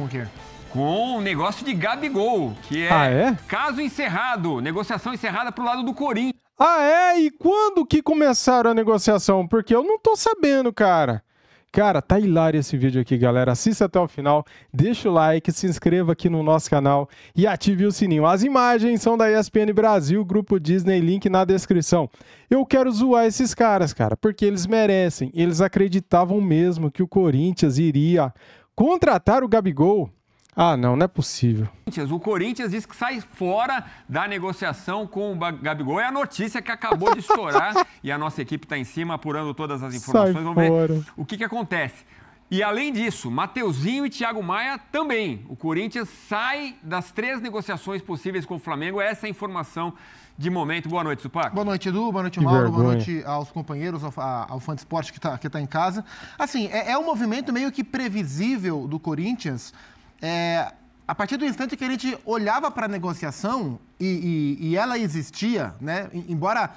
Com o quê? com o negócio de Gabigol, que é, ah, é? caso encerrado, negociação encerrada pro lado do Corinthians. Ah, é? E quando que começaram a negociação? Porque eu não tô sabendo, cara. Cara, tá hilário esse vídeo aqui, galera. Assista até o final, deixa o like, se inscreva aqui no nosso canal e ative o sininho. As imagens são da ESPN Brasil, grupo Disney, link na descrição. Eu quero zoar esses caras, cara, porque eles merecem. Eles acreditavam mesmo que o Corinthians iria contratar o Gabigol. Ah, não, não é possível. O Corinthians diz que sai fora da negociação com o Gabigol. É a notícia que acabou de estourar e a nossa equipe está em cima apurando todas as informações. Sai Vamos ver o que, que acontece. E além disso, Mateuzinho e Thiago Maia também. O Corinthians sai das três negociações possíveis com o Flamengo. Essa é a informação de momento. Boa noite, Supac. Boa noite, Edu. Boa noite, que Mauro. Vergonha. Boa noite aos companheiros, ao, ao fã de esporte que está que tá em casa. Assim, é, é, um movimento meio que previsível do Corinthians. É, a partir do instante que a gente olhava para a negociação e, e, e, ela existia, né? Embora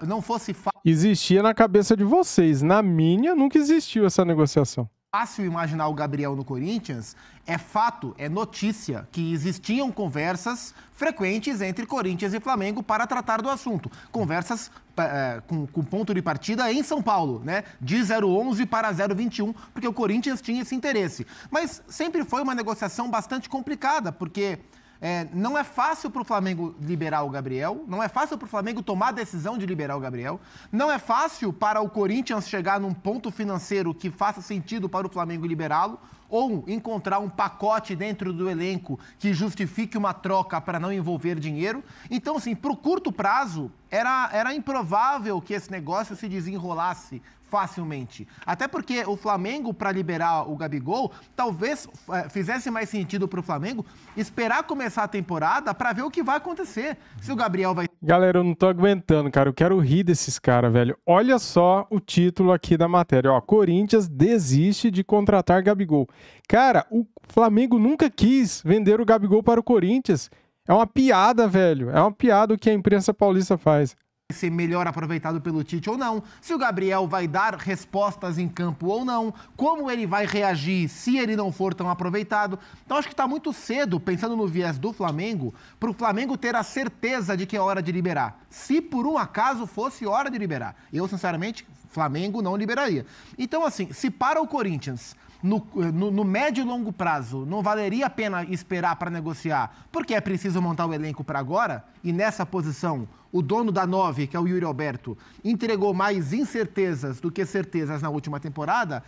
uh, não fosse... fácil. Existia na cabeça de vocês. Na minha, nunca existiu essa negociação fácil imaginar o Gabriel no Corinthians, é fato, é notícia que existiam conversas frequentes entre Corinthians e Flamengo para tratar do assunto. Conversas é, com, com, ponto de partida em São Paulo, né? De 011 para 021, porque o Corinthians tinha esse interesse. Mas sempre foi uma negociação bastante complicada, porque é, não é fácil para o Flamengo liberar o Gabriel, não é fácil para o Flamengo tomar a decisão de liberar o Gabriel, não é fácil para o Corinthians chegar num ponto financeiro que faça sentido para o Flamengo liberá-lo, ou encontrar um pacote dentro do elenco que justifique uma troca para não envolver dinheiro. Então, assim, para o curto prazo, era, era improvável que esse negócio se desenrolasse facilmente. Até porque o Flamengo, para liberar o Gabigol, talvez é, fizesse mais sentido para o Flamengo esperar começar a temporada para ver o que vai acontecer. Se o Gabriel vai. Galera, eu não tô aguentando, cara. Eu quero rir desses caras, velho. Olha só o título aqui da matéria. Ó, Corinthians desiste de contratar Gabigol. Cara, o Flamengo nunca quis vender o Gabigol para o Corinthians. É uma piada, velho. É uma piada o que a imprensa paulista faz ser melhor aproveitado pelo Tite ou não, se o Gabriel vai dar respostas em campo ou não, como ele vai reagir se ele não for tão aproveitado. Então acho que está muito cedo, pensando no viés do Flamengo, para o Flamengo ter a certeza de que é hora de liberar. Se por um acaso fosse hora de liberar, eu sinceramente, Flamengo não liberaria. Então assim, se para o Corinthians no, no, no médio e longo prazo, não valeria a pena esperar para negociar, porque é preciso montar o elenco para agora? E nessa posição, o dono da 9, que é o Yuri Alberto, entregou mais incertezas do que certezas na última temporada?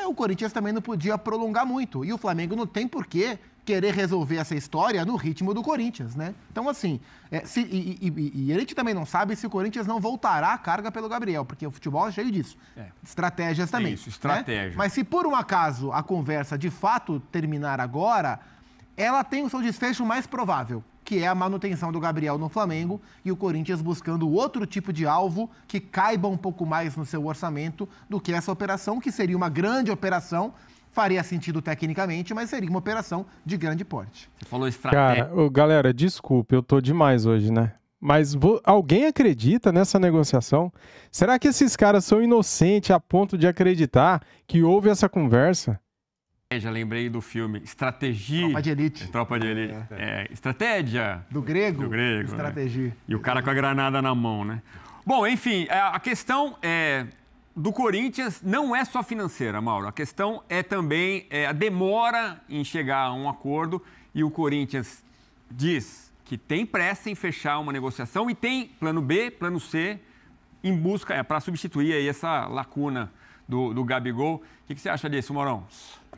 É, o Corinthians também não podia prolongar muito. E o Flamengo não tem porquê querer resolver essa história no ritmo do Corinthians, né? Então, assim, é, se, e, e, e, a gente também não sabe se o Corinthians não voltará a carga pelo Gabriel, porque o futebol é cheio disso. É. Estratégias também. Isso, né? estratégia. Né? Mas se por um acaso a conversa de fato terminar agora, ela tem o seu desfecho mais provável que é a manutenção do Gabriel no Flamengo e o Corinthians buscando outro tipo de alvo que caiba um pouco mais no seu orçamento do que essa operação, que seria uma grande operação. Faria sentido tecnicamente, mas seria uma operação de grande porte. Você falou estratégia. Cara, galera, desculpe, eu tô demais hoje, né? Mas alguém acredita nessa negociação? Será que esses caras são inocentes a ponto de acreditar que houve essa conversa? Já lembrei do filme Estratégia. Tropa de Elite. Tropa de Elite. É. É. é, estratégia. Do grego. Do grego. Estratégia. Né? E o cara com a granada na mão, né? Bom, enfim, é, a questão é, do Corinthians não é só financeira, Mauro. A questão é também é, a demora em chegar a um acordo e o Corinthians diz que tem pressa em fechar uma negociação e tem plano B, plano C em busca é, para substituir aí essa lacuna do, do Gabigol. O que, que, você acha disso, Morão?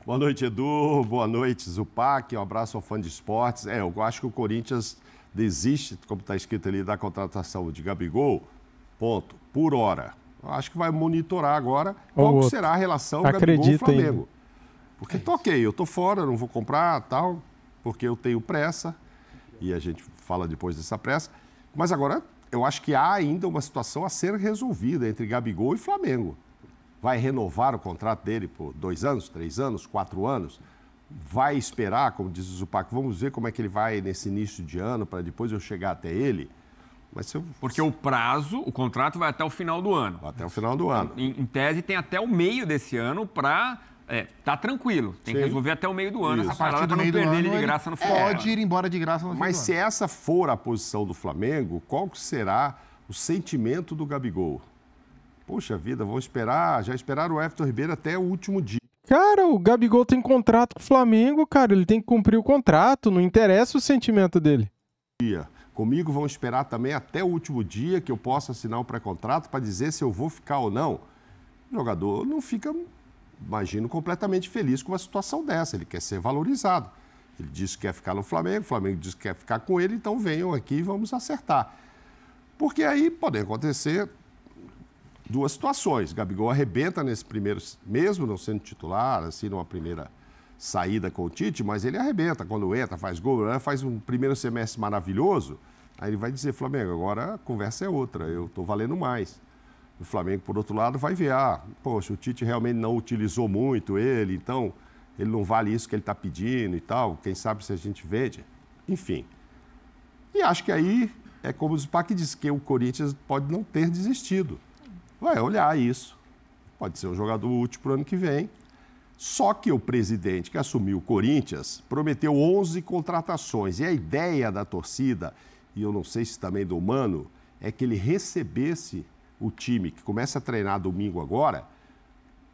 Boa noite, Edu. Boa noite, Zupac. Um abraço ao fã de esportes. É, eu acho que o Corinthians desiste, como está escrito ali, da contratação de Gabigol, ponto, por hora. Eu acho que vai monitorar agora qual Ou será a relação Gabigol-Flamengo. Porque tô tá ok, eu tô fora, não vou comprar, tal, porque eu tenho pressa, e a gente fala depois dessa pressa. Mas agora eu acho que há ainda uma situação a ser resolvida entre Gabigol e Flamengo vai renovar o contrato dele por dois anos, três anos, quatro anos. Vai esperar, como diz o Zupac, vamos ver como é que ele vai nesse início de ano para depois eu chegar até ele. Mas eu... Porque o prazo, o contrato vai até o final do ano. Até o final do ano. Em, em tese, tem até o meio desse ano para é, tá tranquilo. Tem Sim. que resolver até o meio do ano Isso. essa parada para não perder ele de graça no final. Pode ir embora de graça no final. Mas se essa for a posição do Flamengo, qual será o sentimento do Gabigol? Poxa vida, vão esperar. Já esperaram o Everton Ribeiro até o último dia. Cara, o Gabigol tem contrato com o Flamengo, cara. Ele tem que cumprir o contrato. Não interessa o sentimento dele. Comigo vão esperar também até o último dia que eu possa assinar o pré-contrato para dizer se eu vou ficar ou não. O jogador não fica, imagino, completamente feliz com uma situação dessa. Ele quer ser valorizado. Ele disse que quer ficar no Flamengo, o Flamengo disse que quer ficar com ele, então venham aqui e vamos acertar. Porque aí pode acontecer duas situações. Gabigol arrebenta nesse primeiro, mesmo não sendo titular, assim, numa primeira saída com o Tite, mas ele arrebenta quando entra, faz gol, né, faz um primeiro semestre maravilhoso. Aí ele vai dizer, Flamengo, agora a conversa é outra, eu estou valendo mais. O Flamengo, por outro lado, vai ver, ah, poxa, o Tite realmente não utilizou muito ele, então ele não vale isso que ele está pedindo e tal, quem sabe se a gente vende, enfim. E acho que aí é como o Zupac disse, que o Corinthians pode não ter desistido vai olhar isso. Pode ser um jogador útil para o ano que vem. Só que o presidente que assumiu o Corinthians prometeu 11 contratações. E a ideia da torcida, e eu não sei se também do humano, é que ele recebesse o time que começa a treinar domingo agora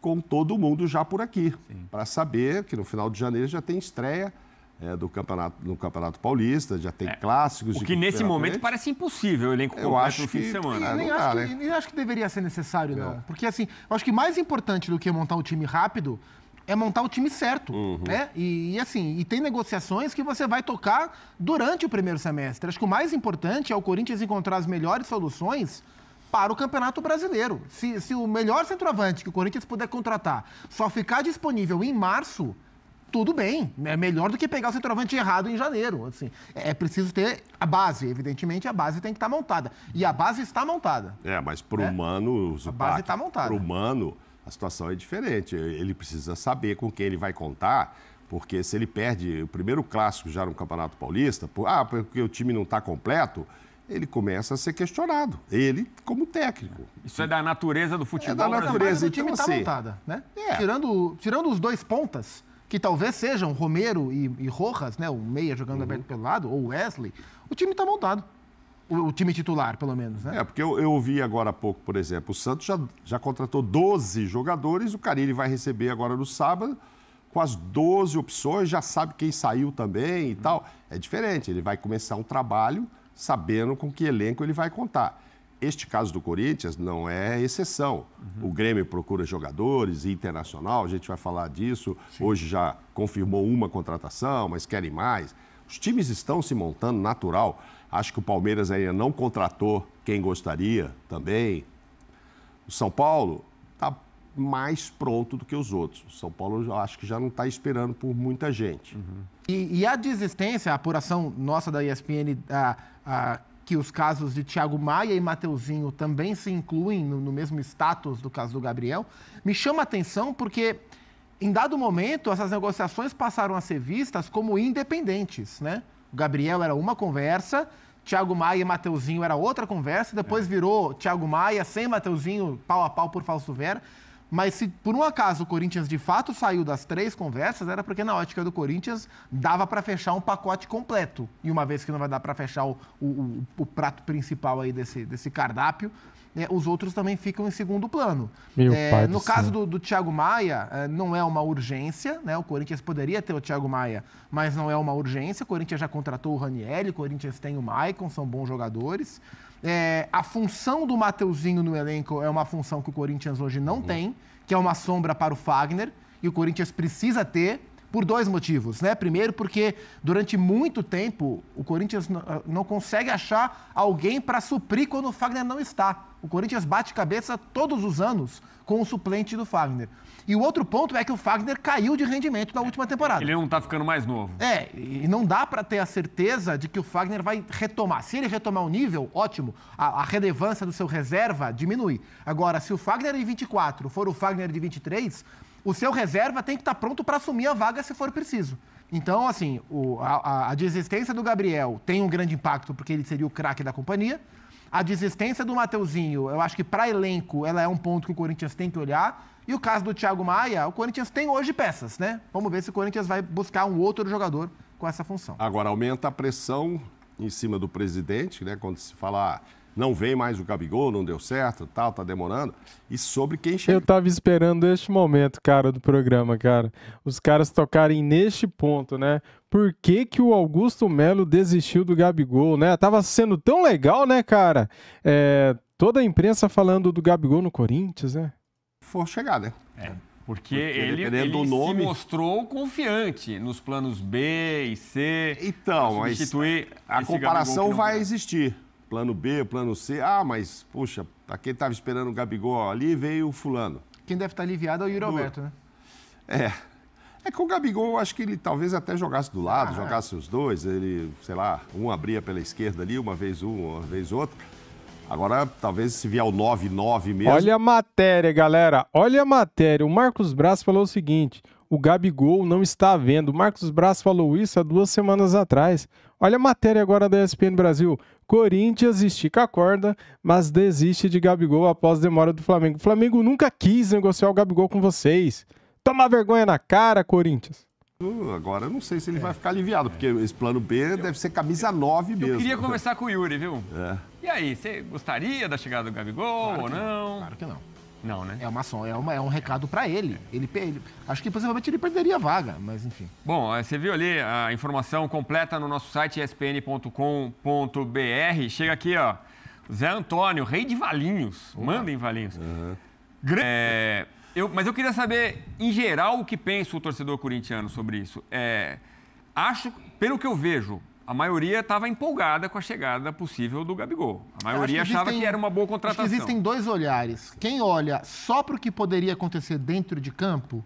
com todo mundo já por aqui, para saber que no final de janeiro já tem estreia é, do campeonato, do campeonato Paulista, já tem é. clássicos. O que nesse momento parece impossível, o elenco eu acho no fim que, de semana. É, e, acho, cara, né? que, nem acho que deveria ser necessário, é. não. Porque, assim, eu acho que mais importante do que montar um time rápido é montar o time certo, uhum. né? E, e, assim, e tem negociações que você vai tocar durante o primeiro semestre. Acho que o mais importante é o Corinthians encontrar as melhores soluções para o Campeonato Brasileiro. Se, se o melhor centroavante que o Corinthians puder contratar só ficar disponível em março, tudo bem. É melhor do que pegar o centroavante errado em janeiro. Assim, é preciso ter a base. Evidentemente, a base tem que estar tá montada. E a base está montada. É, mas para o né? humano... A base está montada. Para o humano, a situação é diferente. Ele precisa saber com quem ele vai contar... Porque se ele perde o primeiro clássico já no Campeonato Paulista, por, ah, porque o time não está completo, ele começa a ser questionado. Ele, como técnico. Isso é da natureza do futebol. É da natureza. Mas o então, time está então, assim, montada, né? É. Tirando, tirando os dois pontas, que talvez sejam Romero e, e Rojas, né, o meia jogando uhum. aberto pelo lado, ou Wesley, o time está montado. O, o, time titular, pelo menos, né? É, porque eu, eu ouvi agora há pouco, por exemplo, o Santos já, já contratou 12 jogadores, o Carille vai receber agora no sábado, com as 12 opções, já sabe quem saiu também e tal. É diferente, ele vai começar um trabalho sabendo com que elenco ele vai contar. Este caso do Corinthians não é exceção. Uhum. O Grêmio procura jogadores, internacional, a gente vai falar disso. Sim. Hoje já confirmou uma contratação, mas querem mais. Os times estão se montando natural. Acho que o Palmeiras ainda não contratou quem gostaria também. O São Paulo está mais pronto do que os outros. O São Paulo, eu acho que já não está esperando por muita gente. Uhum. E, e, a desistência, a apuração nossa da ESPN, a, a que os casos de Thiago Maia e Mateuzinho também se incluem no, no mesmo status do caso do Gabriel, me chama a atenção porque, em dado momento, essas negociações passaram a ser vistas como independentes, né? O Gabriel era uma conversa, Thiago Maia e Mateuzinho era outra conversa, depois é. virou Thiago Maia sem Mateuzinho, pau a pau por Falso Vera. Mas se por um acaso o Corinthians de fato saiu das três conversas, era porque na ótica do Corinthians dava para fechar um pacote completo. E uma vez que não vai dar para fechar o, o, o, prato principal aí desse, desse cardápio, né, os outros também ficam em segundo plano. É, no caso do, do Thiago Maia, é, não é uma urgência, né? O Corinthians poderia ter o Thiago Maia, mas não é uma urgência. O Corinthians já contratou o Raniel, o Corinthians tem o Maicon, são bons jogadores. É, a função do Mateuzinho no elenco é uma função que o Corinthians hoje não uhum. tem, que é uma sombra para o Fagner, e o Corinthians precisa ter, por dois motivos, né? Primeiro, porque durante muito tempo o Corinthians ah, não consegue achar alguém para suprir quando o Fagner não está. O Corinthians bate cabeça todos os anos com o suplente do Fagner. E o outro ponto é que o Fagner caiu de rendimento na última temporada. Ele não está ficando mais novo. É, e não dá para ter a certeza de que o Fagner vai retomar. Se ele retomar o nível, ótimo, a, a, relevância do seu reserva diminui. Agora, se o Fagner de 24 for o Fagner de 23, o seu reserva tem que estar tá pronto para assumir a vaga se for preciso. Então, assim, o, a, a desistência do Gabriel tem um grande impacto porque ele seria o craque da companhia. A desistência do Mateuzinho, eu acho que para elenco, ela é um ponto que o Corinthians tem que olhar. E o caso do Thiago Maia, o Corinthians tem hoje peças, né? Vamos ver se o Corinthians vai buscar um outro jogador com essa função. Agora aumenta a pressão em cima do presidente, né? Quando se fala, ah, não vem mais o Gabigol, não deu certo, tal, tá demorando. E sobre quem chega. Eu tava esperando este momento, cara, do programa, cara. Os caras tocarem neste ponto, né? Por que, que o Augusto Melo desistiu do Gabigol, né? Tava sendo tão legal, né, cara? É, toda a imprensa falando do Gabigol no Corinthians, né? For chegar, né? É. Porque, Porque, ele, ele nome... se mostrou confiante nos planos B e C. Então, substituir a, a comparação vai existir plano B, plano C. Ah, mas, puxa, quem estava esperando o Gabigol ali veio o fulano. Quem deve estar aliviado é o Yuri Alberto, né? É. É que o Gabigol, eu acho que ele talvez até jogasse do lado, ah, jogasse é. os dois. Ele, sei lá, um abria pela esquerda ali, uma vez um, uma vez outro. Agora, talvez se vier o 9-9 mesmo. Olha a matéria, galera. Olha a matéria. O Marcos Braz falou o seguinte: o Gabigol não está vendo. O Marcos Braz falou isso há duas semanas atrás. Olha a matéria agora da ESPN Brasil. Corinthians estica a corda, mas desiste de Gabigol após demora do Flamengo. O Flamengo nunca quis negociar o Gabigol com vocês. Toma vergonha na cara, Corinthians. Agora eu não sei se ele é. vai ficar aliviado, porque esse plano B eu, deve ser camisa 9 mesmo. Eu queria conversar com o Yuri, viu? É. E aí, você gostaria da chegada do Gabigol claro ou não? não? Claro que não. Não, né? É uma ação, é, uma, é um recado para ele. ele. ele. Acho que possivelmente ele perderia a vaga, mas enfim. Bom, eh, você viu ali a informação completa no nosso site espn.com.br. Chega aqui, ó. Zé Antônio, rei de Valinhos. Manda em Valinhos. Uhum. É, eu, mas eu queria saber, em geral, o que pensa o torcedor corintiano sobre isso. É, acho, pelo que eu vejo, a maioria estava empolgada com a chegada possível do Gabigol. A maioria que achava que era uma boa contratação. Acho que existem dois olhares. Quem olha só para o que poderia acontecer dentro de campo,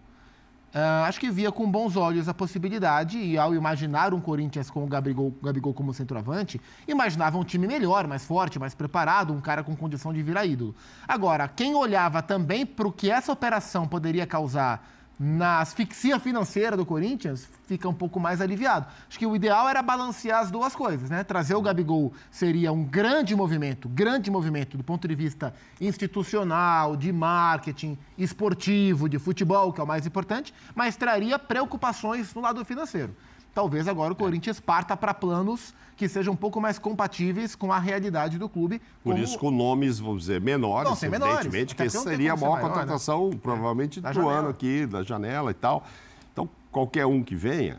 uh, acho que via com bons olhos a possibilidade, e ao imaginar um Corinthians com o Gabigol, Gabigol como centroavante, imaginava um time melhor, mais forte, mais preparado, um cara com condição de virar ídolo. Agora, quem olhava também para o que essa operação poderia causar na asfixia financeira do Corinthians, fica um pouco mais aliviado. Acho que o ideal era balancear as duas coisas, né? Trazer o Gabigol seria um grande movimento, grande movimento do ponto de vista institucional, de marketing, esportivo, de futebol, que é o mais importante, mas traria preocupações no lado financeiro. Talvez agora o Corinthians parta para planos que sejam um pouco mais compatíveis com a realidade do clube. Por como... isso, com nomes, vamos dizer, menores, não, evidentemente, menores, que essa seria a maior maior, né? contratação, né? provavelmente, da do janela. ano aqui, da janela e tal. Então, qualquer um que venha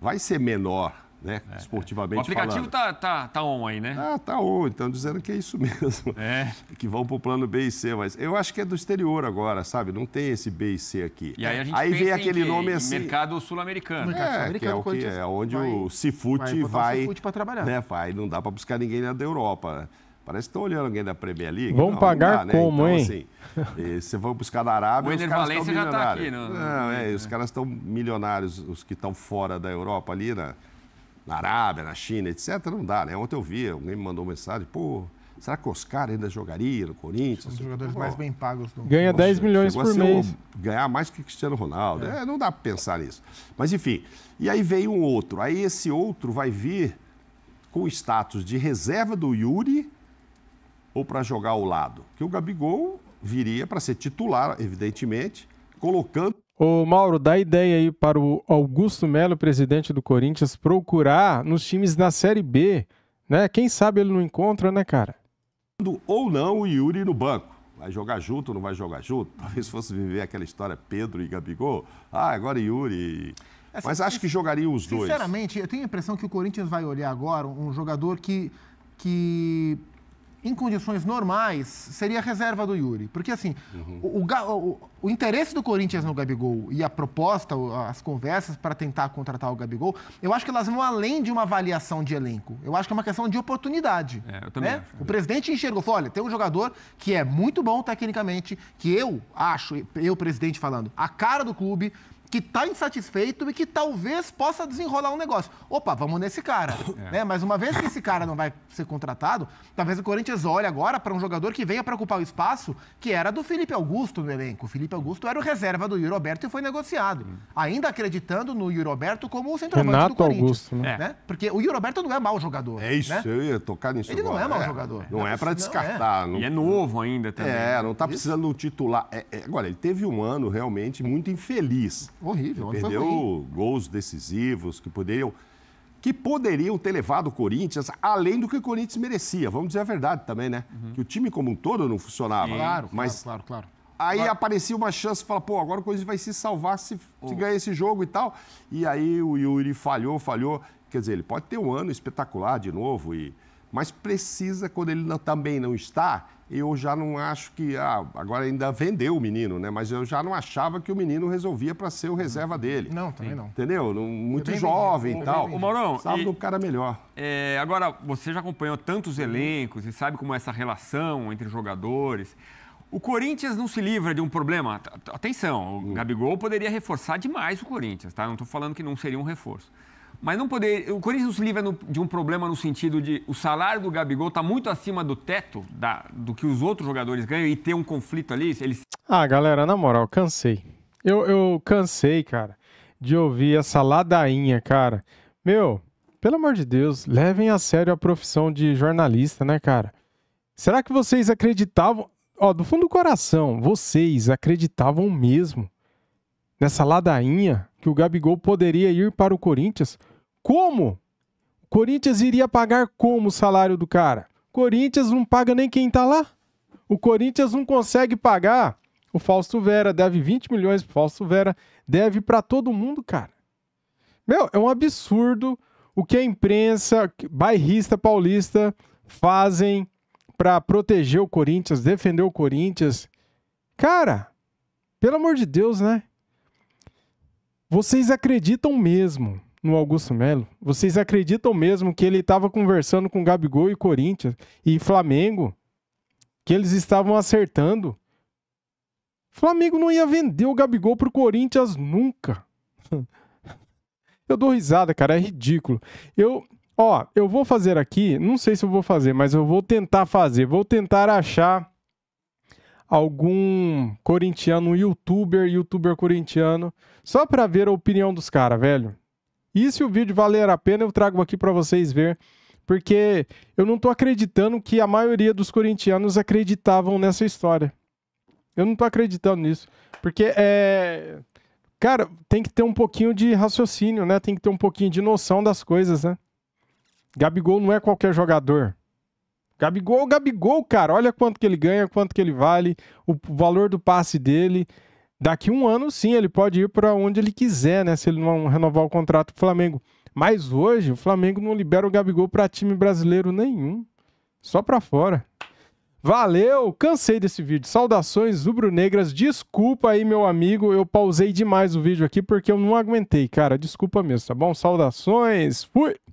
vai ser menor né? É, Esportivamente. É. O aplicativo Tá, tá, tá on aí, né? Ah, tá on, então dizendo que é isso mesmo. É. Que vão pro plano B e C, mas eu acho que é do exterior agora, sabe? Não tem esse B e C aqui. E aí a gente aí vem aquele que, nome assim. Mercado sul-americano. É, que é, o que é onde vai, o Cifute vai. vai o trabalhar. Né? Vai, não dá para buscar ninguém lá da Europa. Parece que estão olhando alguém da Premier League. Vão então, pagar dá, né? Então, como, então, hein? Assim, você vai buscar na Arábia, o os caras Valência estão milionários. Tá aqui, não, não, é, é, os caras estão milionários, os que estão fora da Europa ali, né? na Arábia, na China, etc., não dá, né? Ontem eu vi, alguém me mandou uma mensagem, pô, será que o Oscar ainda jogaria no Corinthians? São os jogadores mais bem pagos do Ganha Nossa, 10 milhões por mês. Ganhar mais que Cristiano Ronaldo. É. É, não dá para pensar nisso. Mas enfim, e aí veio um outro. Aí esse outro vai vir com o status de reserva do Yuri ou para jogar ao lado. Que o Gabigol viria para ser titular, evidentemente, colocando Ô Mauro, dá ideia aí para o Augusto Melo, presidente do Corinthians, procurar nos times da Série B, né? Quem sabe ele não encontra, né, cara? Ou não o Yuri no banco. Vai jogar junto ou não vai jogar junto? Talvez fosse viver aquela história Pedro e Gabigol. Ah, agora Yuri. É, Mas acho que jogariam os dois. Sinceramente, eu tenho a impressão que o Corinthians vai olhar agora um jogador que, que em condições normais, seria reserva do Yuri. Porque, assim, uhum. o, o, o, interesse do Corinthians no Gabigol e a proposta, as conversas para tentar contratar o Gabigol, eu acho que elas vão além de uma avaliação de elenco. Eu acho que é uma questão de oportunidade. É, eu também né? O é. presidente enxergou, falou, olha, tem um jogador que é muito bom tecnicamente, que eu acho, eu, presidente, falando, a cara do clube, que está insatisfeito e que talvez possa desenrolar um negócio. Opa, vamos nesse cara. É. Né? Mas uma vez que esse cara não vai ser contratado, talvez o Corinthians olhe agora para um jogador que venha para ocupar o espaço que era do Felipe Augusto no elenco. O Felipe Augusto era o reserva do Yuri e foi negociado. Ainda acreditando no Yuri como o centroavante Renato do Corinthians. Augusto, né? né? É. Porque o Yuri não é mau jogador. É isso, né? eu ia tocar nisso. Ele agora. não é mau é, jogador. Não é, é para descartar. Não... E é novo ainda também. É, né? não está precisando do titular. É, é, agora, ele teve um ano realmente muito infeliz. Horrível. Perdeu gols decisivos que poderiam que poderiam ter levado o Corinthians além do que o Corinthians merecia. Vamos dizer a verdade também, né? Uhum. Que o time como um todo não funcionava. Claro, mas claro, claro. claro. Aí claro. aparecia uma chance, fala, pô, agora o Corinthians vai se salvar se, oh. se ganhar esse jogo e tal. E aí o Yuri falhou, falhou. Quer dizer, ele pode ter um ano espetacular de novo, e... mas precisa, quando ele não, também não está, eu já não acho que. Ah, agora ainda vendeu o menino, né? Mas eu já não achava que o menino resolvia para ser o reserva dele. Não, também não. Entendeu? Muito bem jovem bem, e tal. Bem, o Maurão. Sabe e, do cara melhor. É, agora, você já acompanhou tantos elencos e sabe como é essa relação entre jogadores. O Corinthians não se livra de um problema. Atenção, o hum. Gabigol poderia reforçar demais o Corinthians, tá? Não estou falando que não seria um reforço mas não poder. O Corinthians se livra de um problema no sentido de o salário do Gabigol está muito acima do teto da, do que os outros jogadores ganham e ter um conflito ali. Eles... Ah, galera, na moral, cansei. Eu, eu cansei, cara, de ouvir essa ladainha, cara. Meu, pelo amor de Deus, levem a sério a profissão de jornalista, né, cara? Será que vocês acreditavam? Ó, do fundo do coração, vocês acreditavam mesmo nessa ladainha que o Gabigol poderia ir para o Corinthians? Como? Corinthians iria pagar como o salário do cara? Corinthians não paga nem quem tá lá. O Corinthians não consegue pagar. O Fausto Vera deve 20 milhões pro Fausto Vera, deve para todo mundo, cara. Meu, é um absurdo o que a imprensa bairrista paulista fazem para proteger o Corinthians, defender o Corinthians. Cara, pelo amor de Deus, né? Vocês acreditam mesmo no Augusto Melo? Vocês acreditam mesmo que ele estava conversando com Gabigol e Corinthians e Flamengo? Que eles estavam acertando? Flamengo não ia vender o Gabigol para o Corinthians nunca. Eu dou risada, cara, é ridículo. Eu, ó, eu vou fazer aqui, não sei se eu vou fazer, mas eu vou tentar fazer, vou tentar achar algum corintiano, youtuber, youtuber corintiano, só para ver a opinião dos caras, velho. E se o vídeo valer a pena, eu trago aqui para vocês ver, porque eu não estou acreditando que a maioria dos corintianos acreditavam nessa história. Eu não estou acreditando nisso, porque é cara, tem que ter um pouquinho de raciocínio, né? Tem que ter um pouquinho de noção das coisas, né? Gabigol não é qualquer jogador. Gabigol, é Gabigol, cara, olha quanto que ele ganha, quanto que ele vale, o valor do passe dele daqui um ano, sim, ele pode ir para onde ele quiser, né? Se ele não renovar o contrato com o Flamengo. Mas hoje o Flamengo não libera o Gabigol para time brasileiro nenhum. Só para fora. Valeu, cansei desse vídeo. Saudações rubro-negras. Desculpa aí, meu amigo, eu pausei demais o vídeo aqui porque eu não aguentei, cara. Desculpa mesmo, tá bom? Saudações. Fui.